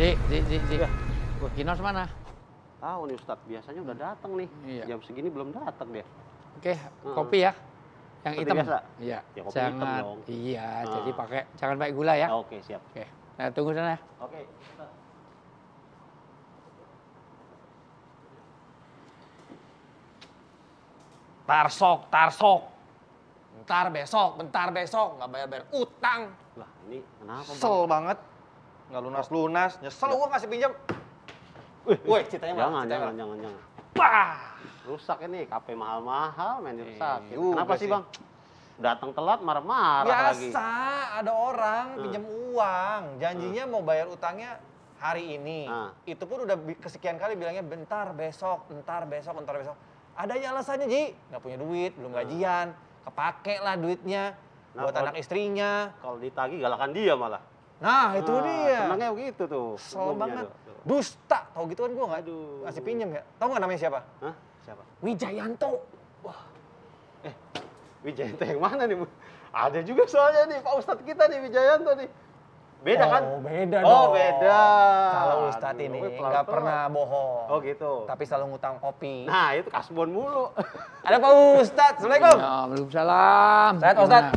di di di Zik. Ya. Kinos mana? Tahu nih Ustadz, biasanya udah datang nih. Iya. Jam segini belum datang dia. Oke, hmm. kopi ya. Yang Seperti hitam. Biasa. Iya. Ya, kopi jangan, hitam dong. Iya, hmm. jadi pakai jangan pakai gula ya. Oke, siap. Oke. Nah, tunggu sana. Oke. Tarsok, tarsok. Bentar besok, bentar besok, nggak bayar-bayar utang. Lah, ini kenapa? Sel banget nggak lunas lunas nyesel gue ngasih pinjam Wih, citanya jangan, jangan, jangan, jangan. Wah, rusak ini KP mahal-mahal main iya rusak. Eh, Kenapa sih, Bang? Datang telat marah-marah lagi. Biasa, ada orang hmm. pinjam uang, janjinya hmm. mau bayar utangnya hari ini. Hmm. Itu pun udah kesekian kali bilangnya bentar besok, bentar besok, bentar besok. Ada Adanya alasannya, Ji. Nggak punya duit, belum hmm. gajian, kepake lah duitnya. Nah, buat anak istrinya. Kalau ditagi galakan dia malah. Nah, itu nah, dia. Senangnya begitu tuh. Selalu iya, banget. Tuh. Dusta. Tau gitu kan gue nggak kasih pinjem ya. Tau gak namanya siapa? Hah? Siapa? Wijayanto. Wah. Eh, Wijayanto yang mana nih? Ada juga soalnya nih Pak Ustadz kita nih Wijayanto nih. Beda kan? oh, kan? Beda oh, beda. Kalau Ustadz ini nggak pernah bohong. Oh gitu. Tapi selalu ngutang kopi. Nah itu kasbon mulu. Ada Pak Ustadz, Assalamualaikum. Ya, Waalaikumsalam. Saya Ustadz.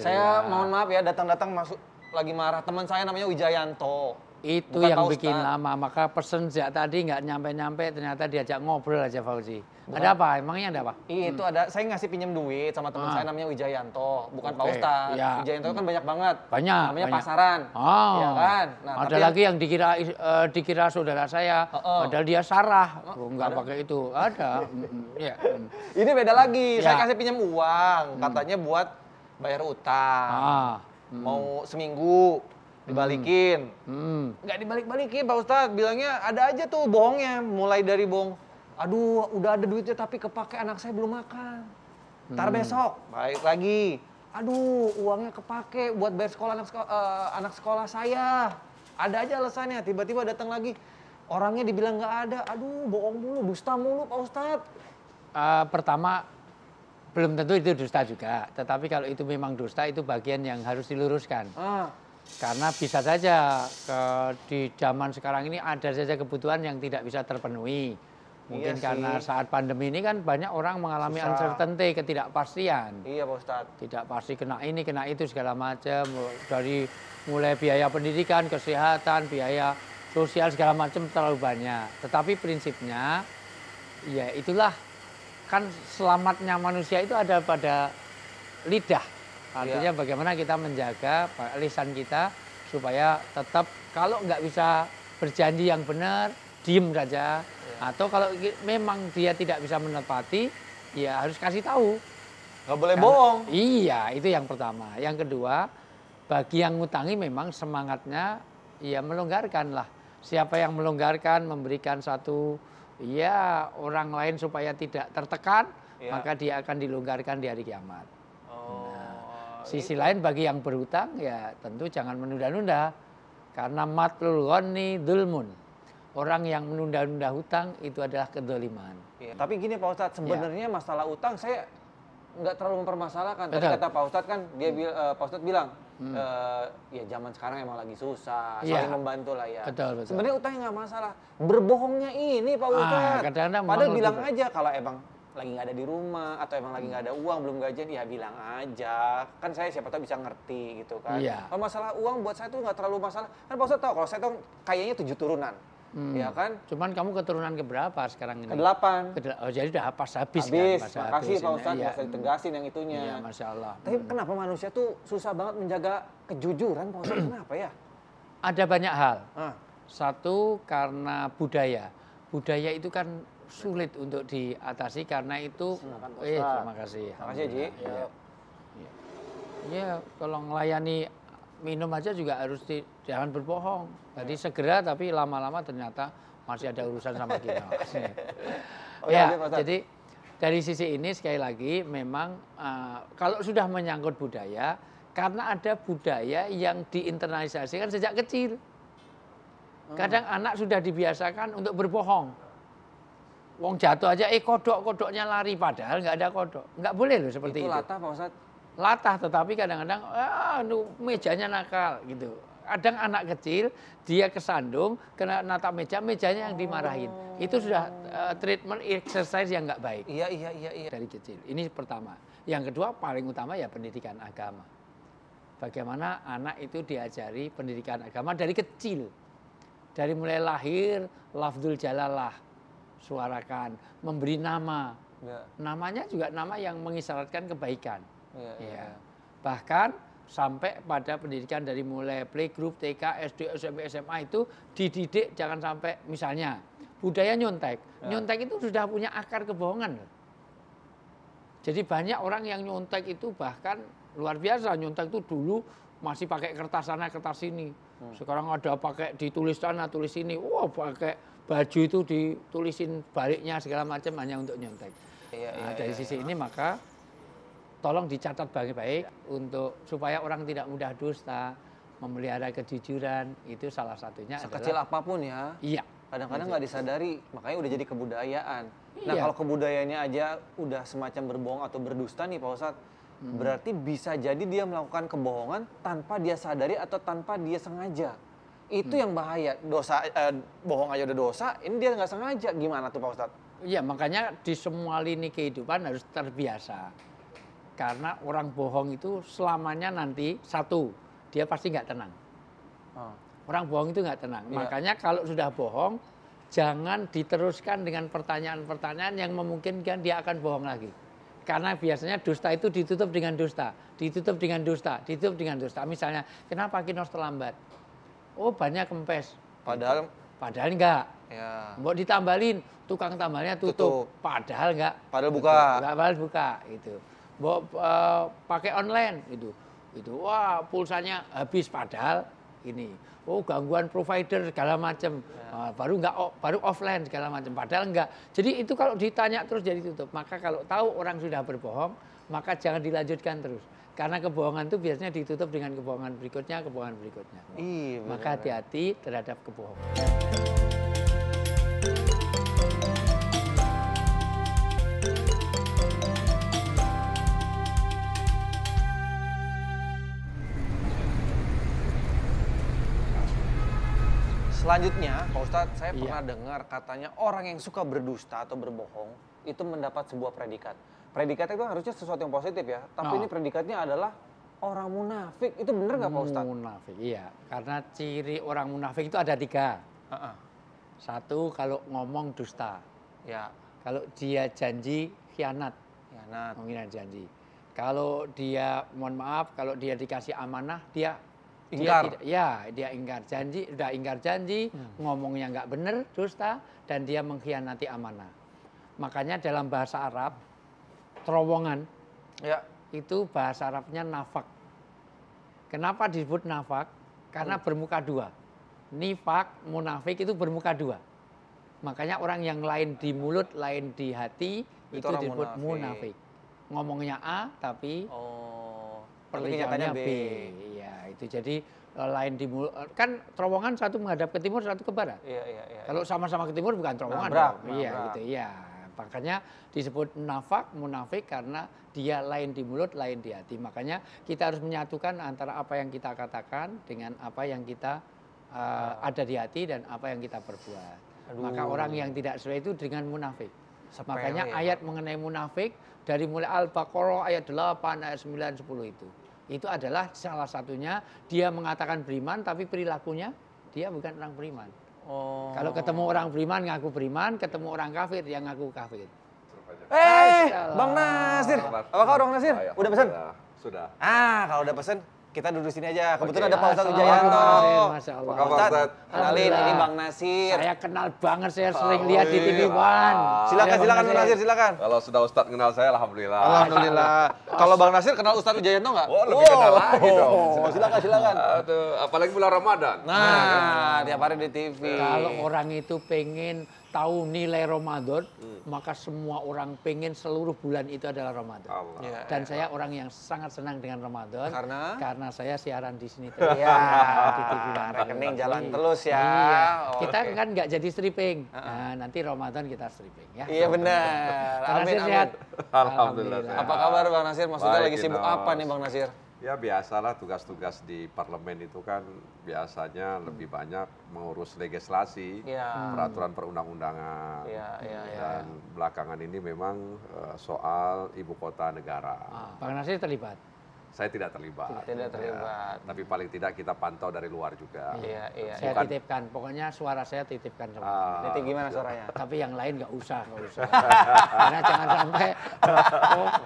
Saya mohon maaf ya datang-datang masuk lagi marah. Teman saya namanya Wijayanto. Itu Bukan yang bikin lama. Maka pesen sejak tadi nggak nyampe-nyampe ternyata diajak ngobrol aja Fauzi. Bukan. Ada apa? Emangnya ada apa? hmm. itu ada. Saya ngasih pinjam duit sama teman ah. saya namanya Wijayanto. Bukan okay. Pak Ustadz. Ya. Wijayanto kan banyak banget. Banyak. Namanya banyak. pasaran. Oh. Ya kan? Nah, ada tapi lagi yang, dikira uh, dikira saudara saya. oh, oh. Padahal dia sarah. Oh, Enggak ada. pakai itu. Ada. Mm, mm, mm. ya. Ini beda lagi. Ya. Saya kasih pinjam uang. Hmm. Katanya buat bayar utang. Ah hmm. mau seminggu dibalikin. Hmm. hmm. Nggak dibalik-balikin Pak Ustadz, bilangnya ada aja tuh bohongnya. Mulai dari bohong, aduh udah ada duitnya tapi kepake anak saya belum makan. Ntar hmm. besok, baik lagi. Aduh uangnya kepake buat bayar sekolah anak, sekolah, eh, uh, anak sekolah saya. Ada aja alasannya, tiba-tiba datang lagi. Orangnya dibilang nggak ada, aduh bohong mulu, dusta mulu Pak Ustadz. Uh, pertama belum tentu itu dusta juga. Tetapi kalau itu memang dusta itu bagian yang harus diluruskan. Ah. Karena bisa saja ke, di zaman sekarang ini ada saja kebutuhan yang tidak bisa terpenuhi. Mungkin iya karena sih. saat pandemi ini kan banyak orang mengalami Susah. uncertainty, ketidakpastian. Iya Pak Ustadz. Tidak pasti kena ini, kena itu, segala macam. Dari mulai biaya pendidikan, kesehatan, biaya sosial, segala macam terlalu banyak. Tetapi prinsipnya, ya itulah kan selamatnya manusia itu ada pada lidah. Artinya ya. bagaimana kita menjaga lisan kita supaya tetap kalau nggak bisa berjanji yang benar, diem saja. Ya. Atau kalau memang dia tidak bisa menepati, ya harus kasih tahu. Nggak boleh Karena, bohong. Iya, itu yang pertama. Yang kedua, bagi yang ngutangi memang semangatnya ya melonggarkan lah. Siapa yang melonggarkan, memberikan satu Iya orang lain supaya tidak tertekan, ya. maka dia akan dilonggarkan di hari kiamat. Oh, nah, iya sisi lain bagi yang berhutang ya tentu jangan menunda-nunda karena matlul ghani dulmun. Orang yang menunda-nunda hutang itu adalah kedoliman. Ya, tapi gini Pak Ustadz, iya. sebenarnya ya. masalah utang saya nggak terlalu mempermasalahkan. Tadi kata Pak Ustadz kan dia uh, Pak Ustadz bilang hmm. uh, ya zaman sekarang emang lagi susah saling yeah. membantu lah ya betul, betul. sebenarnya utang nggak masalah berbohongnya ini pak ah, padahal bilang juga. aja kalau emang lagi nggak ada di rumah atau emang lagi nggak ada uang belum gajian ya bilang aja kan saya siapa tahu bisa ngerti gitu kan yeah. kalau masalah uang buat saya tuh nggak terlalu masalah kan pak Ustadz tahu kalau saya tuh kayaknya tujuh turunan Hmm. Ya kan? Cuman kamu keturunan keberapa sekarang ini? Kedelapan. Kedel oh, jadi udah apa? habis, habis kan? Habis. makasih iya. Pak Ustadz, ya. ditegasin yang itunya. Iya, Masya Allah. Tapi hmm. kenapa manusia tuh susah banget menjaga kejujuran Pak Ustadz? kenapa ya? Ada banyak hal. Ah. Satu, karena budaya. Budaya itu kan sulit untuk diatasi karena itu... Silahkan, eh, terima kasih. Terima kasih, Ji. Ya. tolong layani minum aja juga harus di, jangan berbohong. Jadi ya. segera tapi lama-lama ternyata masih ada urusan sama kita. oh, iya, iya, ya, ya jadi dari sisi ini sekali lagi memang uh, kalau sudah menyangkut budaya karena ada budaya yang diinternalisasikan sejak kecil. Hmm. Kadang hmm. anak sudah dibiasakan untuk berbohong. Wong jatuh aja, eh kodok-kodoknya lari padahal nggak ada kodok. Nggak boleh loh seperti itu. Itu latah Pak Ustadz latah tetapi kadang-kadang ah, mejanya nakal gitu. Kadang anak kecil dia kesandung kena nata meja, mejanya yang dimarahin. Oh. Itu sudah uh, treatment exercise yang nggak baik. Iya iya iya iya. Dari kecil. Ini pertama. Yang kedua paling utama ya pendidikan agama. Bagaimana anak itu diajari pendidikan agama dari kecil. Dari mulai lahir, lafdul jalalah, suarakan, memberi nama. Ya. Namanya juga nama yang mengisyaratkan kebaikan. Ya, ya. ya. Bahkan sampai pada pendidikan dari mulai playgroup, TK, SD, SMP, SMA itu dididik jangan sampai misalnya budaya nyontek. Ya. Nyontek itu sudah punya akar kebohongan. Jadi banyak orang yang nyontek itu bahkan luar biasa. Nyontek itu dulu masih pakai kertas sana kertas sini. Hmm. Sekarang ada pakai ditulis sana tulis sini. Wah, wow, pakai baju itu ditulisin baliknya segala macam hanya untuk nyontek. Iya, nah, iya, dari iya, sisi iya. ini maka tolong dicatat baik-baik untuk supaya orang tidak mudah dusta, memelihara kejujuran itu salah satunya. Sekecil adalah, apapun ya. Iya. Kadang-kadang iya. nggak -kadang disadari, makanya udah jadi kebudayaan. Nah iya. kalau kebudayaannya aja udah semacam berbohong atau berdusta nih Pak Ustadz, hmm. berarti bisa jadi dia melakukan kebohongan tanpa dia sadari atau tanpa dia sengaja. Itu hmm. yang bahaya. Dosa eh, bohong aja udah dosa, ini dia nggak sengaja. Gimana tuh Pak Ustadz? Iya, makanya di semua lini kehidupan harus terbiasa karena orang bohong itu selamanya nanti satu, dia pasti nggak tenang. Oh. Orang bohong itu nggak tenang. Yeah. Makanya kalau sudah bohong, jangan diteruskan dengan pertanyaan-pertanyaan yang memungkinkan dia akan bohong lagi. Karena biasanya dusta itu ditutup dengan dusta, ditutup dengan dusta, ditutup dengan dusta. Misalnya, kenapa Kinos terlambat? Oh banyak kempes. Padahal Padahal enggak. Ya. Mau ditambalin, tukang tambalnya tutup. tutup. Padahal enggak. Padahal buka. Enggak, padahal buka gitu bawa, uh, pakai online gitu itu wah pulsanya habis padahal ini oh gangguan provider segala macam ya. uh, baru enggak, baru offline segala macam padahal enggak jadi itu kalau ditanya terus jadi tutup maka kalau tahu orang sudah berbohong maka jangan dilanjutkan terus karena kebohongan itu biasanya ditutup dengan kebohongan berikutnya kebohongan berikutnya iya, maka hati-hati terhadap kebohongan Selanjutnya, Pak Ustadz, saya iya. pernah dengar katanya orang yang suka berdusta atau berbohong itu mendapat sebuah predikat. Predikat itu harusnya sesuatu yang positif ya, tapi oh. ini predikatnya adalah orang munafik. Itu benar nggak Pak Ustadz? Munafik, iya. Karena ciri orang munafik itu ada tiga. Uh -uh. Satu, kalau ngomong dusta. Ya. Kalau dia janji, khianat. Khianat. Mungkin janji. Kalau dia, mohon maaf, kalau dia dikasih amanah, dia ingkar. Dia ya, dia ingkar janji, udah ingkar janji, hmm. ngomongnya nggak benar, dusta, dan dia mengkhianati amanah. Makanya dalam bahasa Arab, terowongan ya. itu bahasa Arabnya nafak. Kenapa disebut nafak? Karena hmm. bermuka dua. Nifak, munafik itu bermuka dua. Makanya orang yang lain di mulut, lain di hati, itu, itu disebut munafik. munafik. Ngomongnya A, tapi oh, B. B itu jadi eh, lain di eh, kan terowongan satu menghadap ke timur satu ke barat. Iya, iya, iya. Kalau iya. sama-sama ke timur bukan terowongan. Nah, iya Iya gitu. Iya. Makanya disebut nafak munafik karena dia lain di mulut, lain di hati. Makanya kita harus menyatukan antara apa yang kita katakan dengan apa yang kita uh, ada di hati dan apa yang kita perbuat. Aduh. Maka orang yang tidak sesuai itu dengan munafik. Sepele, Makanya ya. ayat mengenai munafik dari mulai Al-Baqarah ayat 8, ayat 9, 10 itu itu adalah salah satunya dia mengatakan beriman tapi perilakunya dia bukan orang beriman. Oh. Kalau ketemu orang beriman ngaku beriman, ketemu orang kafir yang ngaku kafir. Eh, Bang Nasir. Apa kabar Bang Nasir? Udah pesan? Sudah. Ah, kalau udah pesan kita duduk sini aja. Kebetulan okay. ada Pak Ustadz Wijayanto. Pak Ustadz, kenalin ini Bang Nasir. Saya kenal banget, saya sering lihat di TV One. Silakan, silakan Bang Nasir, silakan. Kalau sudah Ustadz kenal saya, Alhamdulillah. Alhamdulillah. Kalau Bang Nasir kenal Ustadz Wijayanto nggak? Oh, lebih kenal lagi oh. dong. Oh, silakan, silakan. apalagi bulan Ramadan. Nah, nah kan? tiap hari di TV. Kalau orang itu pengen tahu nilai Ramadan, hmm. maka semua orang pengen seluruh bulan itu adalah Ramadan. Allah. Ya, Dan ya. saya orang yang sangat senang dengan Ramadan karena karena saya siaran di sini terus. Iya. di Rekening iya. jalan terus ya. Iya. Oh, kita okay. kan nggak jadi stripping. Nah, nanti Ramadan kita stripping ya. Iya benar. Bang Nasir amin, amin. sehat. Alhamdulillah. Alhamdulillah. Apa kabar Bang Nasir? Maksudnya Baik, lagi sibuk apa nih Bang Nasir? Ya biasalah tugas-tugas di parlemen itu kan biasanya lebih hmm. banyak mengurus legislasi, ya. peraturan perundang-undangan, ya, ya, ya. dan ya. belakangan ini memang eh, soal ibu kota negara. Ah, Pak Nasir terlibat? saya tidak terlibat. Tidak ya, terlibat. Tapi paling tidak kita pantau dari luar juga. Iya, iya. iya. Saya titipkan. Pokoknya suara saya titipkan sama. Uh, ah, Nanti gimana suaranya? Tapi yang lain nggak usah, nggak usah. Karena jangan sampai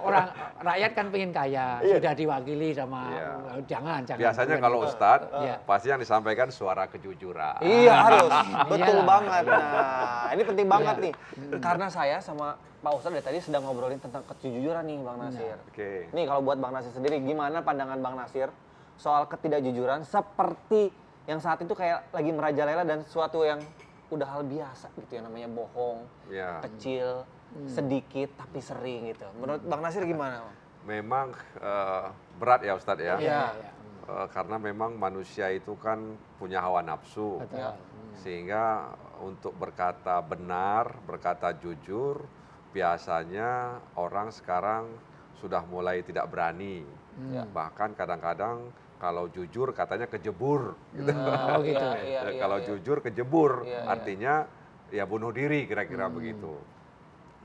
orang rakyat kan pengen kaya, iya. sudah diwakili sama iya. jangan, jangan. Biasanya kalau gitu. Ustadz, uh. pasti yang disampaikan suara kejujuran. Iya harus, iya. betul banget. Nah, ini penting banget iya. nih. Karena saya sama Pak Ustadz dari tadi sedang ngobrolin tentang kejujuran nih Bang iya, Nasir. Oke. Okay. Nih kalau buat Bang Nasir sendiri, gimana pandangan Bang Nasir soal ketidakjujuran seperti yang saat itu kayak lagi merajalela dan suatu yang udah hal biasa gitu ya namanya bohong, yeah. kecil, hmm. sedikit tapi sering gitu. Menurut Bang Nasir gimana? Memang uh, berat ya Ustadz ya. Yeah. Iya. Iya, uh, karena memang manusia itu kan punya hawa nafsu. Betul. Hmm. Sehingga untuk berkata benar, berkata jujur, biasanya orang sekarang sudah mulai tidak berani. Hmm. Bahkan kadang-kadang kalau jujur katanya kejebur. Gitu. oh gitu. ya, ya, ya, kalau ya. jujur kejebur, ya, artinya ya. bunuh diri kira-kira hmm. begitu.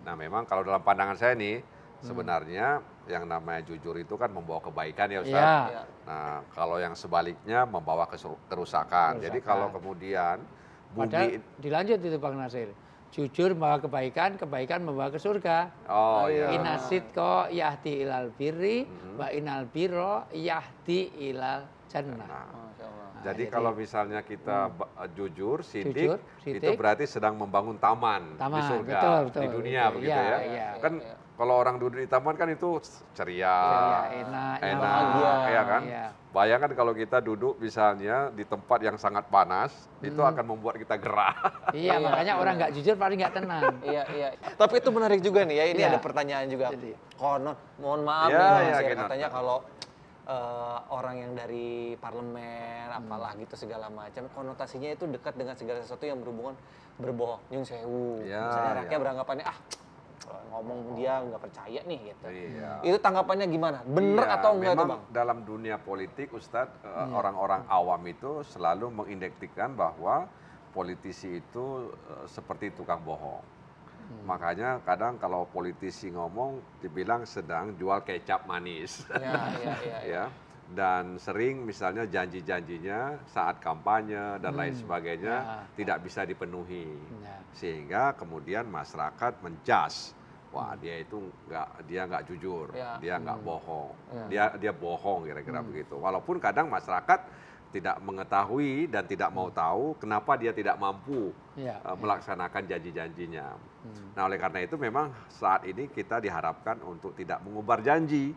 Nah memang kalau dalam pandangan saya nih, hmm. sebenarnya yang namanya jujur itu kan membawa kebaikan ya Ustaz. Ya. Nah kalau yang sebaliknya membawa kerusakan. kerusakan. Jadi kalau kemudian Padahal dilanjut itu Pak Nasir jujur membawa kebaikan, kebaikan membawa ke surga. Oh iya. Inasid ko yahdi ilal birri, hmm. wa inal biro yahdi ilal jannah. Nah, nah, jadi, kalau misalnya kita hmm. Eh, jujur, sidik, jujur, itu berarti sedang membangun taman, taman di surga, betul, betul, di dunia betul, iya, begitu ya. ya. Kan ya kalau orang duduk di taman kan itu ceria, ceria enak, enak, enak ya kan. Iya. Bayangkan kalau kita duduk misalnya di tempat yang sangat panas, hmm. itu akan membuat kita gerah. Iya, makanya orang nggak jujur paling nggak tenang. iya, iya. Tapi itu menarik juga nih ya. Ini iya. ada pertanyaan juga. Jadi. Konon, mohon maaf ya, nih ya, ya katanya kalau uh, orang yang dari parlemen apalah gitu segala macam konotasinya itu dekat dengan segala sesuatu yang berhubungan berbohong nyung sewu ya, misalnya rakyat ya. beranggapannya ah ngomong dia nggak percaya nih gitu. Iya. Itu tanggapannya gimana? Bener iya, atau enggak itu bang? Dalam dunia politik Ustadz eh, hmm. orang-orang awam itu selalu mengindektikan bahwa politisi itu eh, seperti tukang bohong. Hmm. Makanya kadang kalau politisi ngomong dibilang sedang jual kecap manis. Ya, ya, ya, ya. ya. Dan sering misalnya janji-janjinya saat kampanye dan hmm. lain sebagainya ya, tidak bisa dipenuhi. Ya. Sehingga kemudian masyarakat menjas wah hmm. dia itu nggak dia nggak jujur, ya. dia nggak hmm. bohong, ya. dia dia bohong kira-kira hmm. begitu. Walaupun kadang masyarakat tidak mengetahui dan tidak mau hmm. tahu kenapa dia tidak mampu ya, uh, melaksanakan janji-janjinya. Hmm. Nah, oleh karena itu memang saat ini kita diharapkan untuk tidak mengubar janji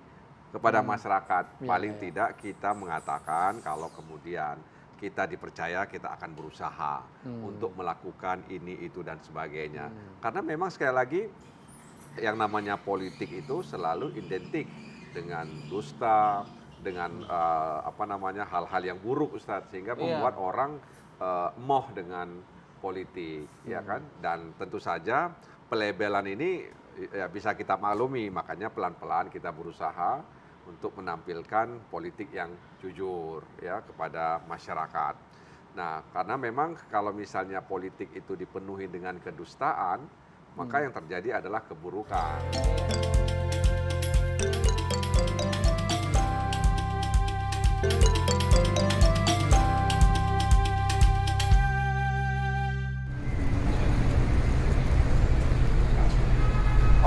kepada hmm. masyarakat. Ya, Paling ya. tidak kita mengatakan kalau kemudian kita dipercaya kita akan berusaha hmm. untuk melakukan ini itu dan sebagainya. Hmm. Karena memang sekali lagi yang namanya politik itu selalu identik dengan dusta, dengan uh, apa namanya hal-hal yang buruk Ustadz sehingga iya. membuat orang uh, moh dengan politik ya hmm. ya kan dan tentu saja pelebelan ini ya bisa kita maklumi makanya pelan-pelan kita berusaha untuk menampilkan politik yang jujur ya kepada masyarakat. Nah, karena memang kalau misalnya politik itu dipenuhi dengan kedustaan, maka yang terjadi adalah keburukan.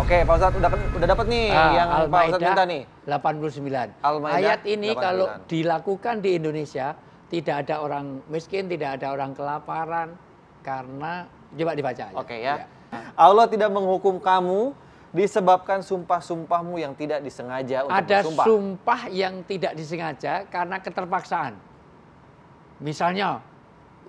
Oke, Pak Ustadz udah udah dapat nih ah, yang Al Pak Ustadz minta nih. 89. Ayat ini 89. kalau dilakukan di Indonesia tidak ada orang miskin, tidak ada orang kelaparan karena coba dibaca aja. Oke ya. ya. Allah tidak menghukum kamu disebabkan sumpah-sumpahmu yang tidak disengaja untuk Ada bersumpah. sumpah yang tidak disengaja karena keterpaksaan. Misalnya,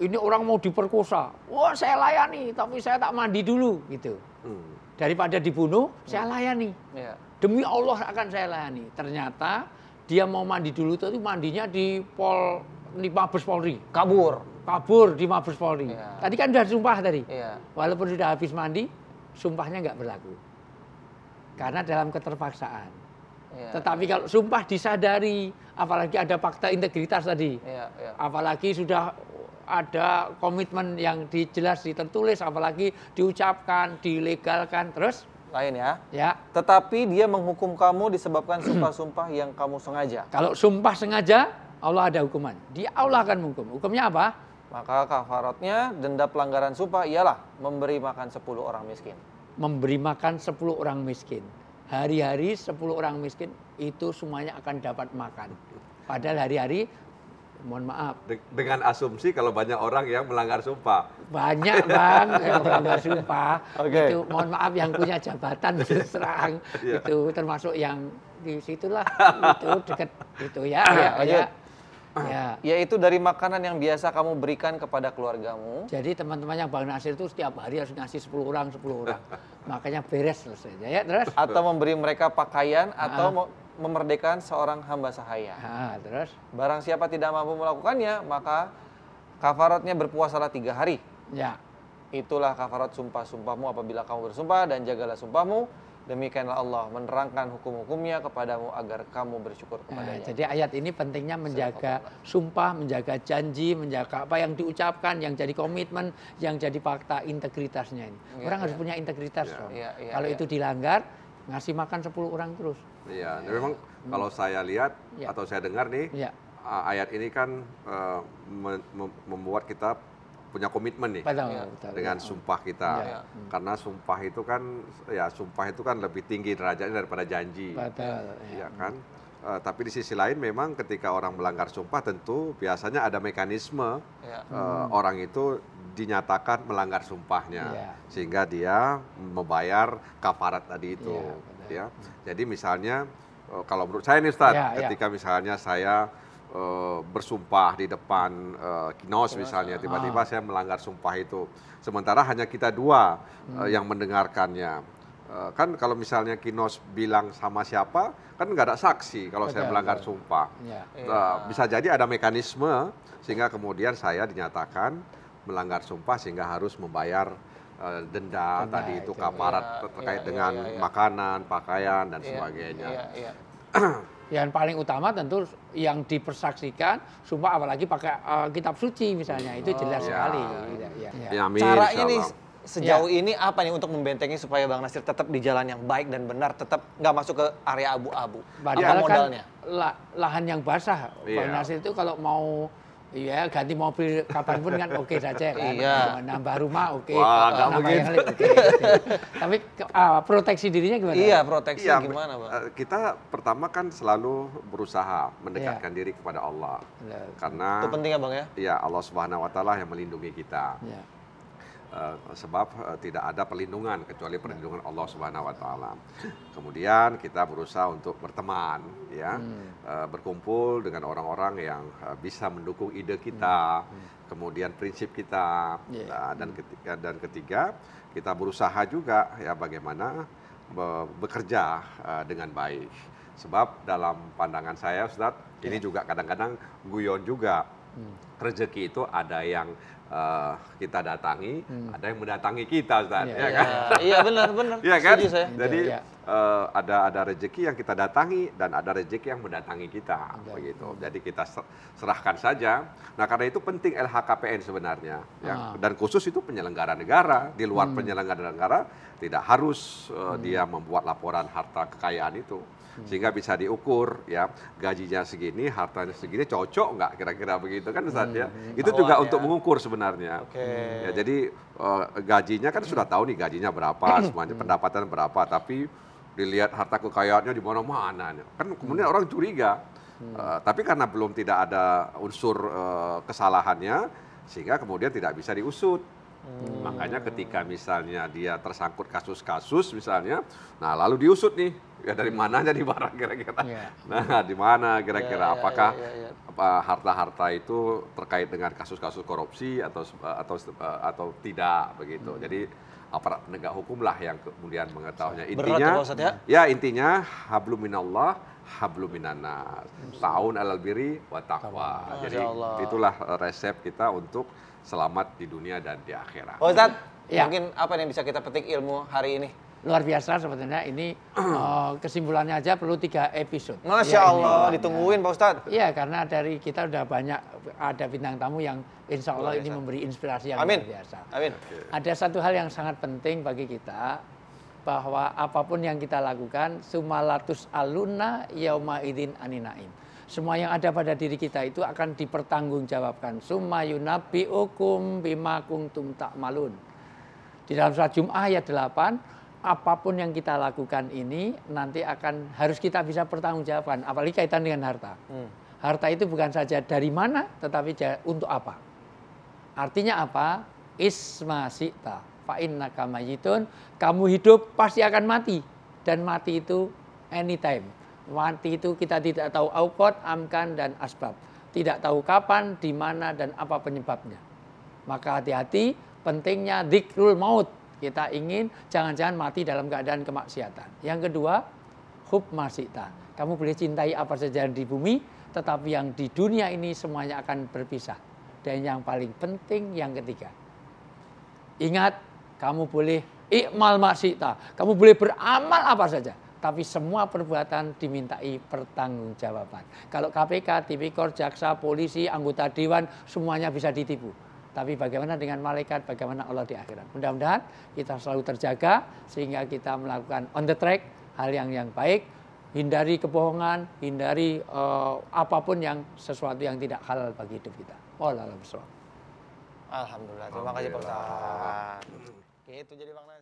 ini orang mau diperkosa. Wah, saya layani, tapi saya tak mandi dulu gitu. Hmm. Daripada dibunuh, hmm. saya layani. Yeah. Demi Allah akan saya layani. Ternyata dia mau mandi dulu, tapi mandinya di pol di Mabes Polri. Kabur. Kabur di Mabes Polri. Ya. Tadi kan sudah sumpah tadi. Ya. Walaupun sudah habis mandi, sumpahnya nggak berlaku. Karena dalam keterpaksaan. Ya, Tetapi kalau sumpah disadari, apalagi ada fakta integritas tadi. Ya, ya. Apalagi sudah ada komitmen yang dijelas ditertulis apalagi diucapkan dilegalkan terus lain ya ya tetapi dia menghukum kamu disebabkan sumpah-sumpah yang kamu sengaja kalau sumpah sengaja Allah ada hukuman. Dia Allah akan menghukum. Hukumnya apa? Maka kafaratnya denda pelanggaran sumpah ialah memberi makan 10 orang miskin. Memberi makan 10 orang miskin. Hari-hari 10 orang miskin itu semuanya akan dapat makan. Padahal hari-hari mohon maaf. dengan asumsi kalau banyak orang yang melanggar sumpah. Banyak bang yang melanggar sumpah. Okay. Itu mohon maaf yang punya jabatan diserang. yeah. Itu termasuk yang di situlah itu dekat itu ya. ya, ya. Ah. Ya. Yaitu dari makanan yang biasa kamu berikan kepada keluargamu. Jadi teman-teman yang bangun asir itu setiap hari harus ngasih 10 orang, 10 orang. Makanya beres selesai. Ya, terus? Atau memberi mereka pakaian ah. atau memerdekakan seorang hamba sahaya. Nah, terus? Barang siapa tidak mampu melakukannya, maka kafaratnya berpuasalah tiga hari. Ya. Itulah kafarat sumpah-sumpahmu apabila kamu bersumpah dan jagalah sumpahmu Demikianlah Allah menerangkan hukum-hukumnya kepadamu agar kamu bersyukur nah, kepadanya. Nah, jadi ayat ini pentingnya menjaga sumpah, menjaga janji, menjaga apa yang diucapkan, yang jadi komitmen, yang jadi fakta integritasnya ini. Ya, orang ya. harus punya integritas ya. Ya, ya, Kalau ya. itu dilanggar, ngasih makan 10 orang terus. Iya, ya. memang hmm. kalau saya lihat ya. atau saya dengar nih, ya. ayat ini kan uh, membuat kita punya komitmen nih betul, dengan betul. sumpah kita ya. karena sumpah itu kan ya sumpah itu kan lebih tinggi derajatnya daripada janji betul ya, ya kan uh, tapi di sisi lain memang ketika orang melanggar sumpah tentu biasanya ada mekanisme ya. uh, hmm. orang itu dinyatakan melanggar sumpahnya ya. sehingga dia membayar kafarat tadi itu ya, ya. jadi misalnya eh, kalau menurut saya nih Ustaz ya, iya. ketika ya. misalnya saya Eh, bersumpah di depan uh, kinos misalnya ya. tiba-tiba ah. saya melanggar sumpah itu sementara hanya kita dua eh, hmm. yang mendengarkannya uh, kan kalau misalnya kinos bilang sama siapa kan nggak ada saksi kalau saya melanggar sumpah ya. Uh, bisa jadi ada mekanisme sehingga kemudian saya dinyatakan melanggar sumpah sehingga harus membayar denda, denda tadi itu, itu kaparat ya, terkait ya, dengan ya, ya, ya. makanan pakaian dan ya, sebagainya ya, ya. Yang paling utama tentu yang dipersaksikan, sumpah apalagi pakai uh, kitab suci misalnya, itu oh, jelas oh, sekali. Ya. Ya. Ya, amin, cara ini sejauh ya. ini apa nih untuk membentengi supaya Bang Nasir tetap di jalan yang baik dan benar, tetap nggak masuk ke area abu-abu? apa kan modalnya? Kan, lahan yang basah. ya. Bang iya. Nasir itu kalau mau Iya, ganti mobil kapanpun kan oke okay saja kan. Iya. Nambah rumah oke. Okay. Wah, nggak begitu. Tapi uh, proteksi dirinya gimana? Iya, proteksi ya, gimana, Pak? Eh, kita pertama kan selalu berusaha mendekatkan iya. diri kepada Allah. Karena Itu penting ya, Bang ya? Iya, Allah Subhanahu wa taala yang melindungi kita. Iya. Eh, sebab eh, tidak ada perlindungan kecuali perlindungan Allah Subhanahu wa taala. Kemudian kita berusaha untuk berteman ya, hmm. Eh, berkumpul dengan orang-orang yang bisa mendukung ide kita, hmm. hmm. kemudian prinsip kita yeah. Iya. uh, dan ketiga dan ketiga kita berusaha juga ya bagaimana be bekerja uh, dengan baik. Sebab dalam pandangan saya Ustaz, yeah. ini iya. juga kadang-kadang guyon juga Hmm. Rezeki itu ada yang uh, kita datangi, hmm. ada yang mendatangi kita, Ustaz. Iya, ya, iya. kan? iya benar, benar. Iya kan? saya. Jadi ya, Uh, ada ada rezeki yang kita datangi dan ada rezeki yang mendatangi kita, ya. begitu. Jadi kita serahkan saja. Nah, karena itu penting LHKPN sebenarnya, ya. Ah. Dan khusus itu penyelenggara negara, di luar hmm. penyelenggara negara tidak harus uh, hmm. dia membuat laporan harta kekayaan itu hmm. sehingga bisa diukur ya gajinya segini hartanya segini cocok nggak kira-kira begitu kan Ustaz ya? hmm, ya itu juga ya. untuk mengukur sebenarnya okay. ya jadi uh, gajinya kan sudah tahu nih gajinya berapa hmm. semuanya pendapatan berapa tapi dilihat harta kekayaannya di mana-mana kan kemudian hmm. orang curiga hmm. uh, tapi karena belum tidak ada unsur uh, kesalahannya sehingga kemudian tidak bisa diusut Hmm. Makanya ketika misalnya dia tersangkut kasus-kasus misalnya, nah lalu diusut nih ya dari hmm. mana jadi barang kira-kira. Yeah. Nah, di mana kira-kira yeah, iya, apakah iya, iya, harta-harta itu terkait dengan kasus-kasus korupsi atau atau atau tidak begitu. Hmm. Jadi aparat penegak hukum lah yang kemudian mengetahuinya. Intinya Berat, ya, ya? ya intinya hablum minallah hablum minanas. Hmm. Taun alal biri wa taqwa. Jadi itulah resep kita untuk selamat di dunia dan di akhirat. Oh, Ustaz, ya. mungkin apa yang bisa kita petik ilmu hari ini? Luar biasa sebetulnya ini uh, kesimpulannya aja perlu tiga episode. Masya ya, Allah, ini, ditungguin Pak Ustadz. Iya, karena dari kita udah banyak ada bintang tamu yang insya Allah ini memberi inspirasi yang Amin. luar biasa. Amin. Ada satu hal yang sangat penting bagi kita, bahwa apapun yang kita lakukan, sumalatus aluna yauma idin aninaim semua yang ada pada diri kita itu akan dipertanggungjawabkan. Summa yunabbi'ukum bima tak malun. Di dalam surat Jum'ah ayat 8, apapun yang kita lakukan ini nanti akan harus kita bisa pertanggungjawabkan, apalagi kaitan dengan harta. Hmm. Harta itu bukan saja dari mana, tetapi untuk apa. Artinya apa? Isma sikta. Inna kamayitun. Kamu hidup pasti akan mati. Dan mati itu anytime Mati itu kita tidak tahu aukot, amkan, dan asbab. Tidak tahu kapan, di mana, dan apa penyebabnya. Maka hati-hati pentingnya dikrul maut. Kita ingin jangan-jangan mati dalam keadaan kemaksiatan. Yang kedua, hub masita. Kamu boleh cintai apa saja di bumi, tetapi yang di dunia ini semuanya akan berpisah. Dan yang paling penting yang ketiga. Ingat, kamu boleh ikmal masita. Kamu boleh beramal apa saja tapi semua perbuatan dimintai pertanggungjawaban. Kalau KPK, tipikor, jaksa, polisi, anggota dewan semuanya bisa ditipu. Tapi bagaimana dengan malaikat, bagaimana Allah di akhirat. Mudah-mudahan kita selalu terjaga sehingga kita melakukan on the track hal yang yang baik, hindari kebohongan, hindari uh, apapun yang sesuatu yang tidak halal bagi hidup kita. Wallahualam Alhamdulillah. Terima kasih Pak Ustaz. itu jadi Bang